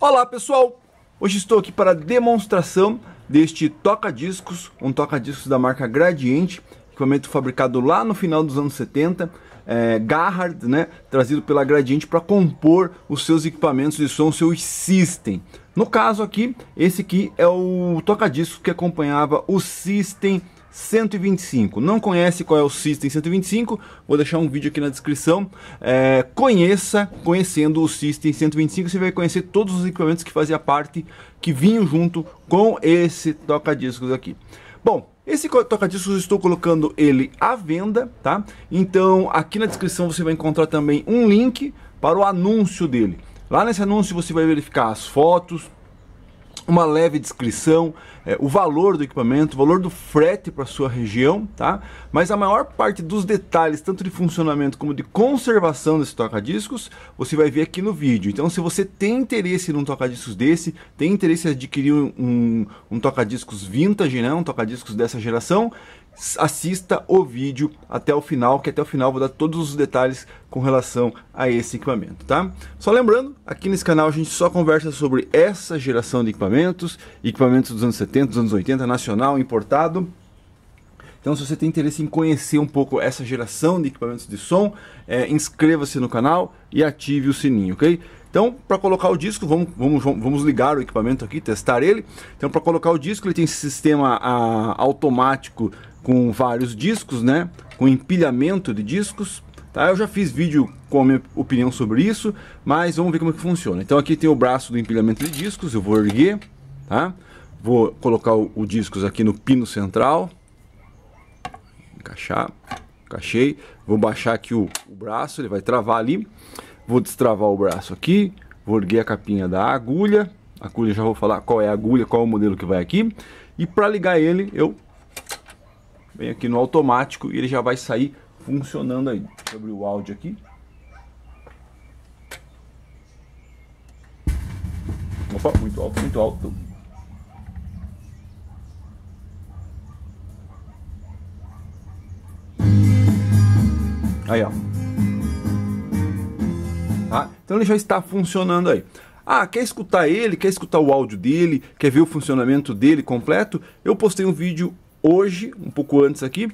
Olá pessoal, hoje estou aqui para demonstração deste toca-discos, um toca-discos da marca Gradiente, equipamento é fabricado lá no final dos anos 70, é, Garhard, né, trazido pela Gradiente para compor os seus equipamentos de som, seus System. No caso aqui, esse aqui é o toca discos que acompanhava o System 125. Não conhece qual é o System 125? Vou deixar um vídeo aqui na descrição. É, conheça, conhecendo o System 125, você vai conhecer todos os equipamentos que fazia parte, que vinham junto com esse toca-discos aqui. Bom, esse toca-discos eu estou colocando ele à venda, tá? Então aqui na descrição você vai encontrar também um link para o anúncio dele. Lá nesse anúncio você vai verificar as fotos, uma leve descrição, é, o valor do equipamento, o valor do frete para sua região, tá? Mas a maior parte dos detalhes, tanto de funcionamento como de conservação desse toca-discos, você vai ver aqui no vídeo. Então, se você tem interesse num toca-discos desse, tem interesse em adquirir um, um, um toca-discos vintage, né? um toca-discos dessa geração, assista o vídeo até o final, que até o final vou dar todos os detalhes com relação a esse equipamento, tá? Só lembrando, aqui nesse canal a gente só conversa sobre essa geração de equipamentos, equipamentos dos anos 70, dos anos 80, nacional, importado. Então, se você tem interesse em conhecer um pouco essa geração de equipamentos de som, é, inscreva-se no canal e ative o sininho, ok? Então, para colocar o disco, vamos, vamos, vamos ligar o equipamento aqui, testar ele. Então, para colocar o disco, ele tem esse sistema a, ah, automático com vários discos, né? Com empilhamento de discos. Tá? Eu já fiz vídeo com a minha opinião sobre isso, mas vamos ver como é que funciona. Então aqui tem o braço do empilhamento de discos, eu vou erguer, tá? Vou colocar o discos aqui no pino central. Encaixar, encaixei. Vou baixar aqui o, o braço, ele vai travar ali. Vou destravar o braço aqui, vou erguer a capinha da agulha. A agulha já vou falar qual é a agulha, qual é o modelo que vai aqui. E para ligar ele, eu vem aqui no automático e ele já vai sair funcionando aí. Deixa eu abrir o áudio aqui. Opa, muito alto, muito alto. Aí, ó. Tá? Então ele já está funcionando aí. Ah, quer escutar ele, quer escutar o áudio dele, quer ver o funcionamento dele completo? Eu postei um vídeo hoje, um pouco antes aqui.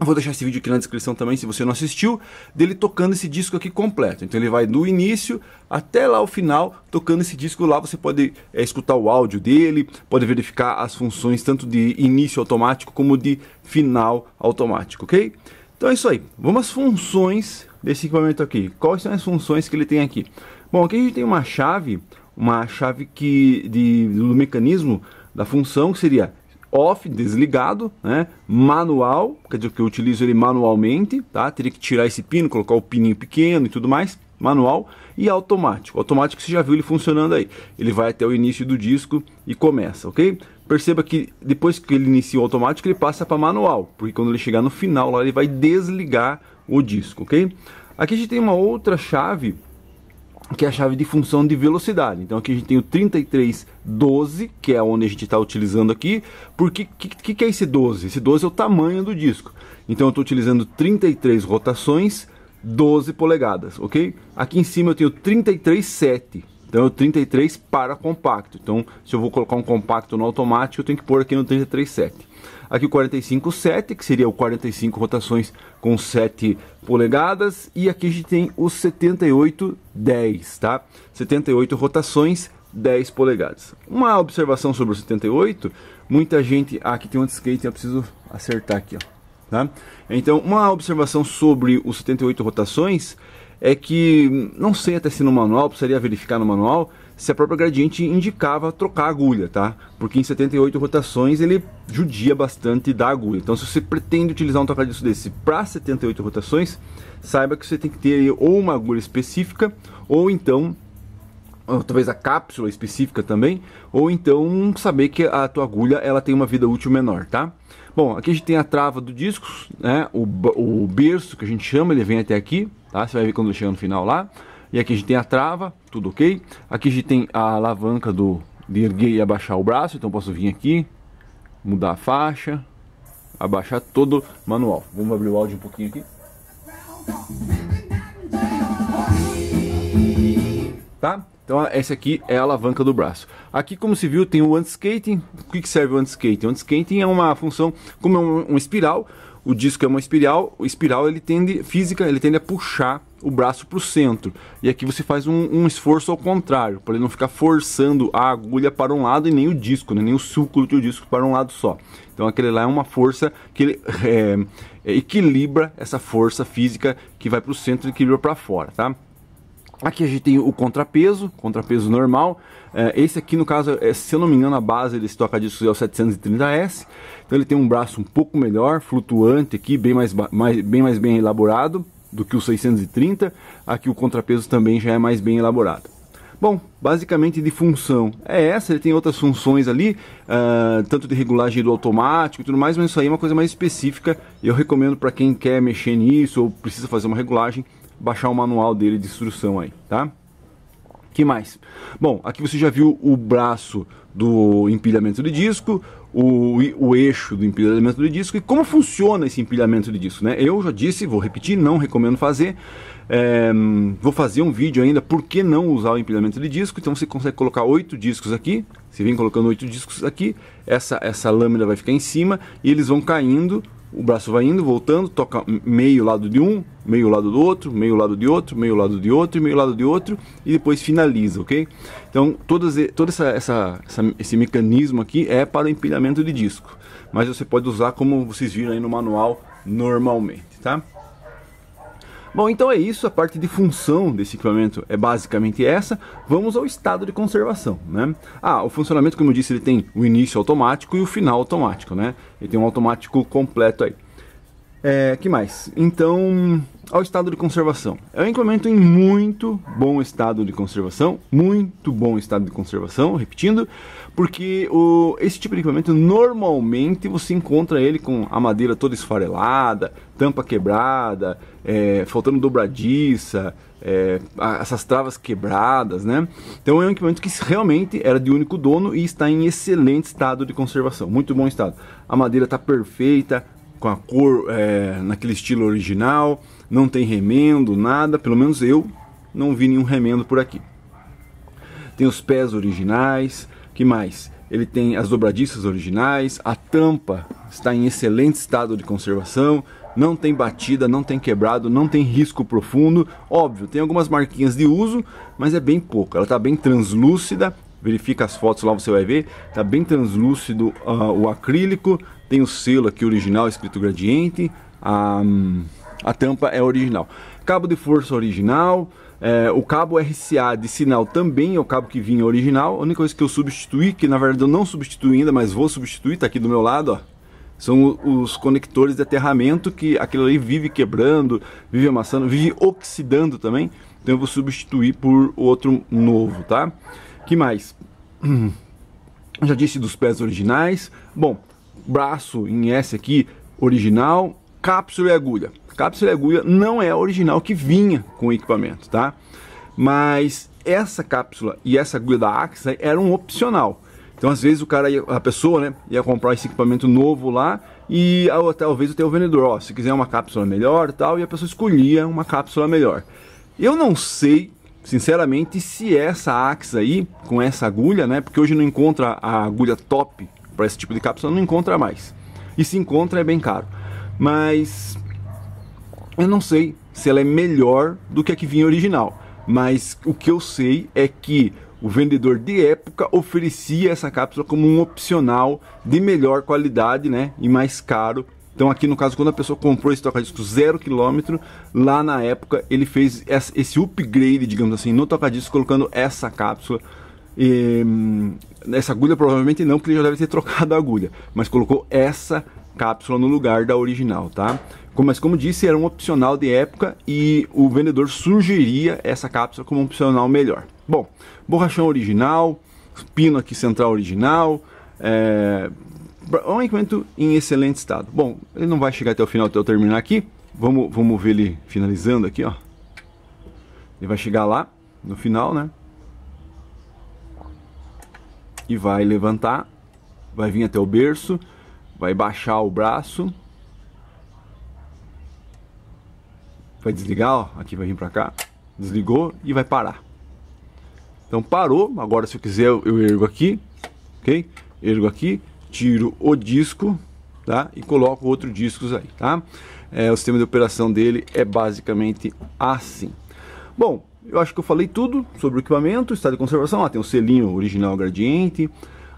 Vou deixar esse vídeo aqui na descrição também, se você não assistiu, dele tocando esse disco aqui completo. Então ele vai do início até lá o final, tocando esse disco lá, você pode é, escutar o áudio dele, pode verificar as funções tanto de início automático como de final automático, ok? Então é isso aí, vamos às funções desse equipamento aqui. Quais são as funções que ele tem aqui? Bom, aqui a gente tem uma chave, uma chave que de, do mecanismo da função que seria off, desligado, né? manual, quer dizer que eu utilizo ele manualmente, tá? Teria que tirar esse pino, colocar o pininho pequeno e tudo mais, manual e automático. Automático você já viu ele funcionando aí. Ele vai até o início do disco e começa, ok? Perceba que depois que ele inicia o automático, ele passa para manual, porque quando ele chegar no final lá, ele vai desligar o disco, ok? Aqui a gente tem uma outra chave que é a chave de função de velocidade. Então aqui a gente tem o 3312, que é onde a gente está utilizando aqui. Porque que, que, que é esse 12? Esse 12 é o tamanho do disco. Então eu estou utilizando 33 rotações, 12 polegadas, ok? Aqui em cima eu tenho 33,7. Então é 33 para compacto. Então se eu vou colocar um compacto no automático, eu tenho que pôr aqui no 33,7. Aqui o 457, que seria o 45 rotações com 7 polegadas. E aqui a gente tem o 78,10, tá? 78 rotações, 10 polegadas. Uma observação sobre o 78, muita gente... Ah, aqui tem um skate, eu preciso acertar aqui, ó. Tá? Então, uma observação sobre os 78 rotações é que, não sei até se no manual, precisaria verificar no manual, se a própria gradiente indicava trocar a agulha, tá? Porque em 78 rotações ele judia bastante da agulha. Então, se você pretende utilizar um trocadilho desse para 78 rotações, saiba que você tem que ter ou uma agulha específica, ou então ou talvez a cápsula específica também, ou então saber que a tua agulha ela tem uma vida útil menor, tá? Bom, aqui a gente tem a trava do disco, né? O, o berço que a gente chama, ele vem até aqui, tá? Você vai ver quando chegar no final lá. E aqui a gente tem a trava, tudo ok. Aqui a gente tem a alavanca do, de erguer e abaixar o braço, então posso vir aqui, mudar a faixa, abaixar todo manual. Vamos abrir o áudio um pouquinho aqui. Tá? Então essa aqui é a alavanca do braço. Aqui como se viu tem o anti-skating. O que, serve o anti-skating? O anti-skating é uma função, como é uma um espiral, o disco é uma espiral, o espiral ele tende, física, ele tende a puxar o braço para o centro. E aqui você faz um, um esforço ao contrário, para ele não ficar forçando a agulha para um lado e nem o disco, né? nem o círculo do disco para um lado só. Então aquele lá é uma força que ele, é, equilibra essa força física que vai para o centro e equilibra para fora, tá? Aqui a gente tem o contrapeso, contrapeso normal. É, esse aqui, no caso, é, se eu não me engano, a base desse toca-discos é o 730S. Então ele tem um braço um pouco melhor, flutuante aqui, bem mais, mais, bem, mais bem elaborado do que o 630, aqui o contrapeso também já é mais bem elaborado. Bom, basicamente de função é essa, ele tem outras funções ali, uh, tanto de regulagem do automático e tudo mais, mas isso aí é uma coisa mais específica. Eu recomendo para quem quer mexer nisso ou precisa fazer uma regulagem, baixar o manual dele de instrução aí, tá? que mais? Bom, aqui você já viu o braço do empilhamento de disco, o, o eixo do empilhamento de disco e como funciona esse empilhamento de disco. Né? Eu já disse, vou repetir, não recomendo fazer. É, vou fazer um vídeo ainda por que não usar o empilhamento de disco. Então você consegue colocar oito discos aqui. Você vem colocando oito discos aqui. Essa, essa lâmina vai ficar em cima e eles vão caindo o braço vai indo, voltando, toca meio lado de um, meio lado do outro, meio lado de outro, meio lado de outro, meio lado de outro e depois finaliza, ok? Então todas, todo essa, essa, essa, esse mecanismo aqui é para o empilhamento de disco, mas você pode usar como vocês viram aí no manual normalmente, tá? Bom, então é isso, a parte de função desse equipamento é basicamente essa. Vamos ao estado de conservação, né? Ah, o funcionamento, como eu disse, ele tem o início automático e o final automático, né? Ele tem um automático completo aí. É, que mais? Então, ao estado de conservação. é um implemento em muito bom estado de conservação, muito bom estado de conservação, repetindo, porque o, esse tipo de equipamento normalmente você encontra ele com a madeira toda esfarelada, tampa quebrada, é, faltando dobradiça, é, essas travas quebradas, né? Então é um equipamento que realmente era de único dono e está em excelente estado de conservação, muito bom estado. A madeira está perfeita, com a cor é, naquele estilo original, não tem remendo, nada, pelo menos eu não vi nenhum remendo por aqui. Tem os pés originais, que mais? Ele tem as dobradiças originais, a tampa está em excelente estado de conservação, não tem batida, não tem quebrado, não tem risco profundo. Óbvio, tem algumas marquinhas de uso, mas é bem pouco. Ela está bem translúcida verifica as fotos lá, você vai ver, tá bem translúcido uh, o acrílico, tem o selo aqui original escrito gradiente, a, a tampa é original. Cabo de força original, é, o cabo RCA de sinal também é o cabo que vinha original, a única coisa que eu substituí, que na verdade eu não substituí ainda, mas vou substituir, tá aqui do meu lado, ó, são os conectores de aterramento que aquilo ali vive quebrando, vive amassando, vive oxidando também. Então eu vou substituir por outro novo, tá? Que mais? Já disse dos pés originais. Bom, braço em S aqui, original, cápsula e agulha. Cápsula e agulha não é a original que vinha com o equipamento, tá? Mas essa cápsula e essa agulha da Axa eram um opcional. Então, às vezes, o cara, ia, a pessoa, né, ia comprar esse equipamento novo lá e talvez até o vendedor, ó, se quiser uma cápsula melhor e tal, e a pessoa escolhia uma cápsula melhor. Eu não sei sinceramente, se é essa Axe aí, com essa agulha, né? Porque hoje não encontra a agulha top para esse tipo de cápsula, não encontra mais. E se encontra é bem caro. Mas eu não sei se ela é melhor do que a que vinha original. Mas o que eu sei é que o vendedor de época oferecia essa cápsula como um opcional de melhor qualidade, né, e mais caro então aqui no caso, quando a pessoa comprou esse toca-disco zero quilômetro, lá na época ele fez esse upgrade, digamos assim, no toca-disco, colocando essa cápsula. E, hum, essa agulha provavelmente não, porque ele já deve ter trocado a agulha, mas colocou essa cápsula no lugar da original, tá? Mas como disse, era um opcional de época e o vendedor sugeria essa cápsula como um opcional melhor. Bom, borrachão original, pino aqui central original, é, um equipamento em excelente estado. Bom, ele não vai chegar até o final até eu terminar aqui. Vamos, vamos ver ele finalizando aqui, ó. Ele vai chegar lá no final, né? E vai levantar, vai vir até o berço, vai baixar o braço. Vai desligar, ó, aqui vai vir para cá. Desligou e vai parar. Então parou, agora se eu quiser eu ergo aqui, ok? Ergo aqui, tiro o disco tá? e coloco outro discos aí. Tá? É, o sistema de operação dele é basicamente assim. Bom, eu acho que eu falei tudo sobre o equipamento, estado de conservação. Ah, tem o selinho original gradiente.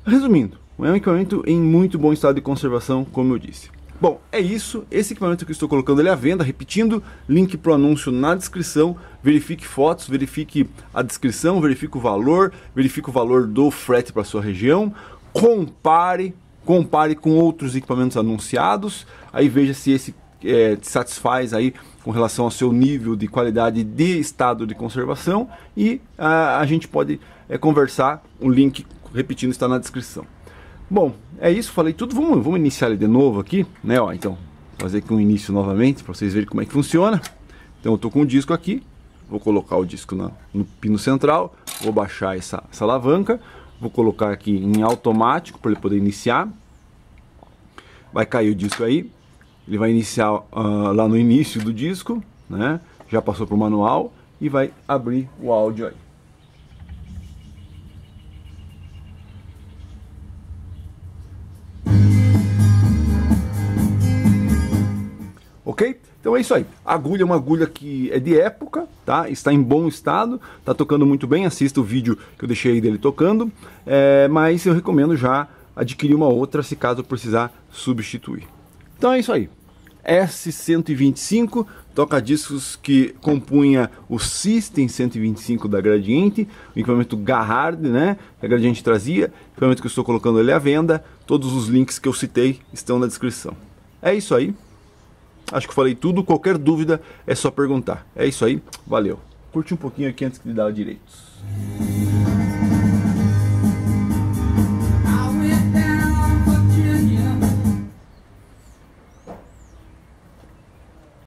Resumindo, é um equipamento em muito bom estado de conservação, como eu disse. Bom, é isso. Esse equipamento que eu estou colocando ele à venda, repetindo, link para o anúncio na descrição. Verifique fotos, verifique a descrição, verifique o valor, verifique o valor do frete para sua região compare, compare com outros equipamentos anunciados, aí veja se esse é, te satisfaz aí com relação ao seu nível de qualidade de estado de conservação e a, ah, a gente pode é, conversar, o link repetindo está na descrição. Bom, é isso, falei tudo, vamos, vamos iniciar ele de novo aqui, né, ó, então, fazer aqui um início novamente para vocês verem como é que funciona. Então eu estou com o disco aqui, vou colocar o disco na, no pino central, vou baixar essa, essa alavanca, Vou colocar aqui em automático para ele poder iniciar. Vai cair o disco aí. Ele vai iniciar uh, lá no início do disco, né? Já passou para o manual e vai abrir o áudio aí. Ok? Então é isso aí. A agulha é uma agulha que é de época, tá? Está em bom estado, tá tocando muito bem. Assista o vídeo que eu deixei aí dele tocando. É, mas eu recomendo já adquirir uma outra se caso precisar substituir. Então é isso aí. S125, toca-discos que compunha o System 125 da Gradiente, o equipamento Garhard, né, que a Gradiente trazia, equipamento que eu estou colocando ele à venda, todos os links que eu citei estão na descrição. É isso aí, Acho que falei tudo. Qualquer dúvida é só perguntar. É isso aí. Valeu. Curte um pouquinho aqui antes que lhe dar direitos.